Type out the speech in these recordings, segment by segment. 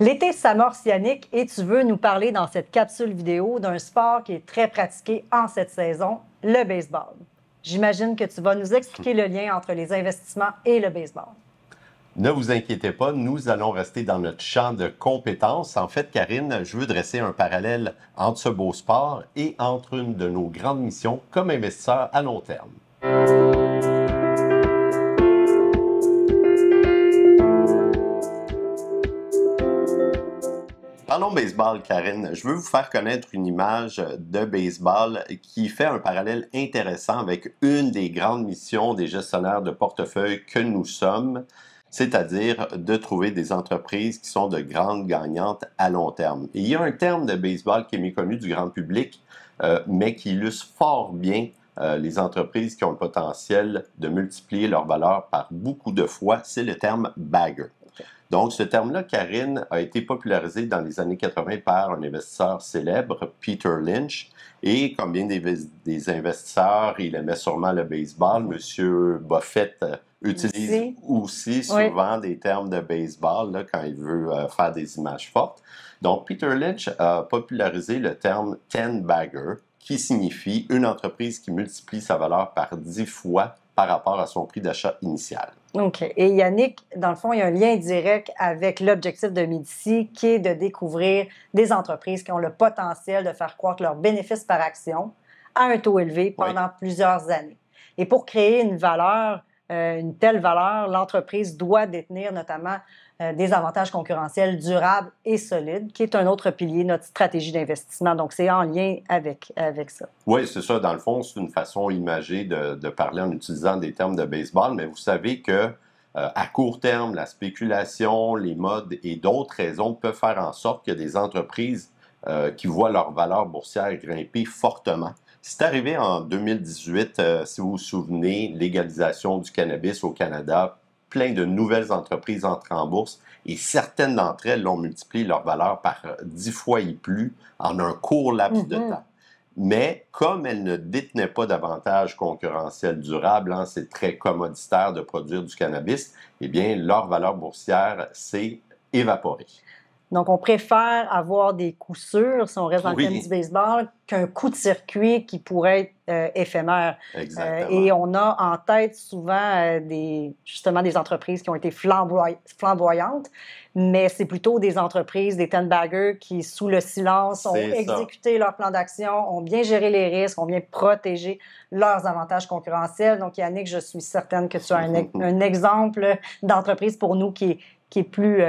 L'été s'amorce, Yannick, et tu veux nous parler dans cette capsule vidéo d'un sport qui est très pratiqué en cette saison, le baseball. J'imagine que tu vas nous expliquer le lien entre les investissements et le baseball. Ne vous inquiétez pas, nous allons rester dans notre champ de compétences. En fait, Karine, je veux dresser un parallèle entre ce beau sport et entre une de nos grandes missions comme investisseurs à long terme. Parlons baseball, Karine. Je veux vous faire connaître une image de baseball qui fait un parallèle intéressant avec une des grandes missions des gestionnaires de portefeuille que nous sommes, c'est-à-dire de trouver des entreprises qui sont de grandes gagnantes à long terme. il y a un terme de baseball qui est méconnu du grand public, euh, mais qui illustre fort bien euh, les entreprises qui ont le potentiel de multiplier leur valeur par beaucoup de fois, c'est le terme bagger. Donc, ce terme-là, Karine, a été popularisé dans les années 80 par un investisseur célèbre, Peter Lynch. Et comme bien des, investisseurs, il aimait sûrement le baseball. Mm-hmm. Monsieur Buffett euh, utilise aussi souvent des termes de baseball là, quand il veut euh, faire des images fortes. Donc, Peter Lynch a popularisé le terme ten bagger, qui signifie une entreprise qui multiplie sa valeur par 10 fois par rapport à son prix d'achat initial. OK. Et Yannick, dans le fond, il y a un lien direct avec l'objectif de Medici qui est de découvrir des entreprises qui ont le potentiel de faire croître leurs bénéfices par action à un taux élevé pendant plusieurs années. Et pour créer une valeur euh, une telle valeur, l'entreprise doit détenir notamment euh, des avantages concurrentiels durables et solides, qui est un autre pilier de notre stratégie d'investissement. Donc, c'est en lien avec, avec ça. Oui, c'est ça. Dans le fond, c'est une façon imagée de, parler en utilisant des termes de baseball, mais vous savez que euh, à court terme, la spéculation, les modes et d'autres raisons peuvent faire en sorte que des entreprises qui voient leur valeur boursière grimper fortement c'est arrivé en 2018, euh, si vous vous souvenez, l'égalisation du cannabis au Canada. Plein de nouvelles entreprises entrent en bourse et certaines d'entre elles l'ont multiplié leur valeur par euh, dix fois et plus en un court laps de mm-hmm. temps. Mais comme elles ne détenaient pas d'avantages concurrentiels durables, hein, c'est très commoditaire de produire du cannabis, eh bien, leur valeur boursière s'est évaporée. Donc, on préfère avoir des coups sûrs, si on reste dans le du baseball, qu'un coup de circuit qui pourrait être euh, éphémère. Euh, et on a en tête souvent euh, des, justement des entreprises qui ont été flamboyantes, mais c'est plutôt des entreprises, des ten-baggers qui, sous le silence, ont exécuté leur plan d'action, ont bien géré les risques, ont bien protégé leurs avantages concurrentiels. Donc, Yannick, je suis certaine que tu as un, e-, exemple d'entreprise pour nous qui qui est plus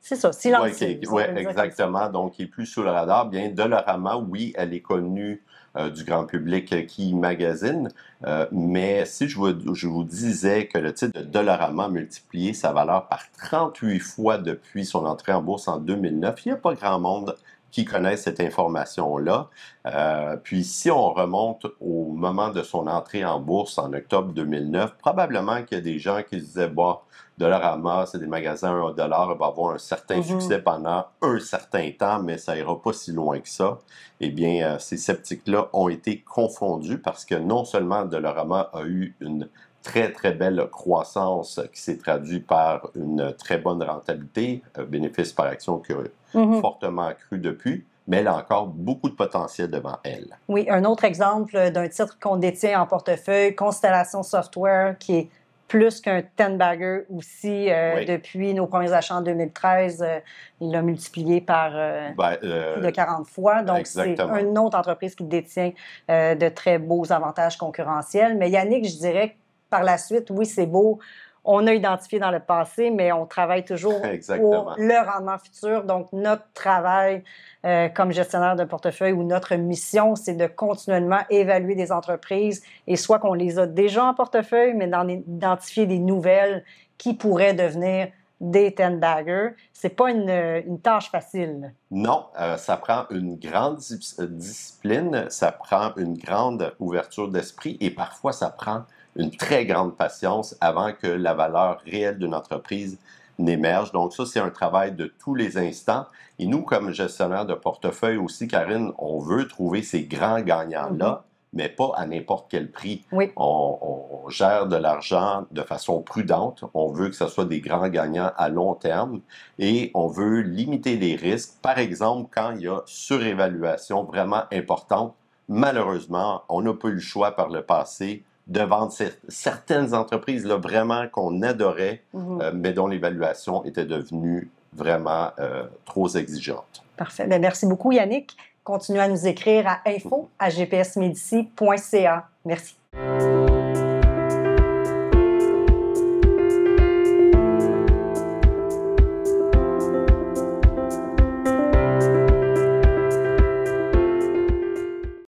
c'est ça, silencieux. Oui, exactement. Donc, il est plus sous le radar. Bien, Dolorama, oui, elle est connue euh, du grand public qui magazine. Euh, mais si je vous, je vous, disais que le titre de Dolorama a multiplié sa valeur par 38 fois depuis son entrée en bourse en 2009, il n'y a pas grand monde qui connaissent cette information-là. Euh, puis si on remonte au moment de son entrée en bourse en octobre 2009, probablement qu'il y a des gens qui se disaient, bon, Dollarama, c'est des magasins à 1 dollar, va avoir un certain mhm. succès pendant un certain temps, mais ça ira pas si loin que ça. Eh bien, euh, ces sceptiques-là ont été confondus parce que non seulement Dollarama a eu une très, très belle croissance qui s'est traduite par une très bonne rentabilité, euh, bénéfice par action curieux, Mm-hmm. fortement accrue depuis mais elle a encore beaucoup de potentiel devant elle. Oui, un autre exemple d'un titre qu'on détient en portefeuille, Constellation Software, qui est plus qu'un ten-bagger aussi euh, depuis nos premiers achats en 2013. Euh, il l'a multiplié par euh, ben, de 40 fois. Donc, c'est une autre entreprise qui détient de très beaux avantages concurrentiels. Mais Yannick, je dirais que par la suite, oui, c'est beau on a identifié dans le passé, mais on travaille toujours pour le rendement futur. Donc, notre travail euh, comme gestionnaire de portefeuille ou notre mission, c'est de continuellement évaluer des entreprises et soit qu'on les a déjà en portefeuille, mais d'en identifier des nouvelles qui pourraient devenir des ten baggers. C'est pas une, tâche facile. Non, euh, ça prend une grande euh, discipline, ça prend une grande ouverture d'esprit et parfois ça prend une très grande patience avant que la valeur réelle d'une entreprise n'émerge. Donc ça, c'est un travail de tous les instants. Et nous, comme gestionnaire de portefeuille aussi, Karine, on veut trouver ces grands gagnants-là, mm-hmm. mais pas à n'importe quel prix. On, on gère de l'argent de façon prudente. On veut que ce soit des grands gagnants à long terme et on veut limiter les risques. Par exemple, quand il y a surévaluation vraiment importante, malheureusement, on n'a pas eu le choix par le passé de vendre certaines entreprises là, vraiment qu'on adorait, mhm. euh, mais dont l'évaluation était devenue vraiment euh, trop exigeante. Parfait. Ben, merci beaucoup, Yannick. Continuez à nous écrire à info à gpsmedici.ca. Merci.